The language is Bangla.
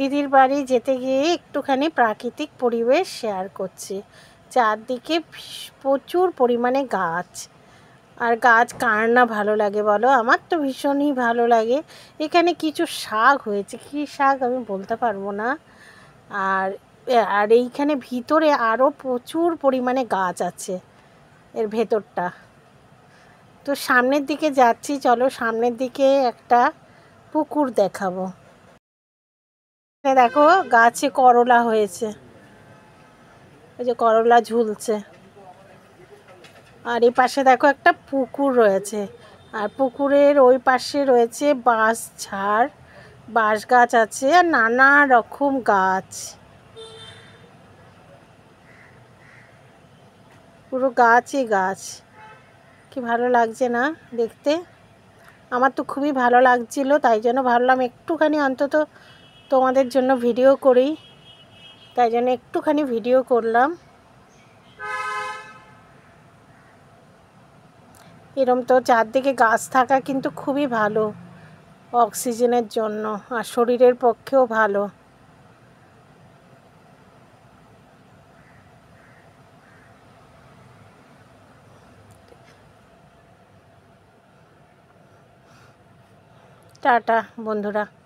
দিদির বাড়ি যেতে গিয়ে একটুখানি প্রাকৃতিক পরিবেশ শেয়ার করছি চারদিকে প্রচুর পরিমাণে গাছ আর গাছ কার না ভালো লাগে বলো আমার তো ভীষণই ভালো লাগে এখানে কিছু শাক হয়েছে কি শাক আমি বলতে পারবো না আর আর এইখানে ভিতরে আরও প্রচুর পরিমাণে গাছ আছে এর ভেতরটা তো সামনের দিকে যাচ্ছি চলো সামনের দিকে একটা পুকুর দেখাবো হ্যাঁ, দেখো গাছে করলা হয়েছে ওই যে করলা ঝুলছে আর এই পাশে দেখো একটা পুকুর রয়েছে আর পুকুরের ওই পাশে রয়েছে বাঁশ ঝাড় বাঁশ গাছ আছে আর নানা রকম গাছ পুরো গাছই গাছ কি ভালো লাগছে না দেখতে আমার তো খুবই ভালো লাগছিল তাই জন্য ভাবলাম একটুখানি অন্তত তোমাদের জন্য ভিডিও করি তাই জন্য একটুখানি ভিডিও করলাম এরম তো চারদিকে গাছ থাকা কিন্তু খুবই ভালো অক্সিজেনের জন্য আর শরীরের পক্ষেও ভালো টাটা বন্ধুরা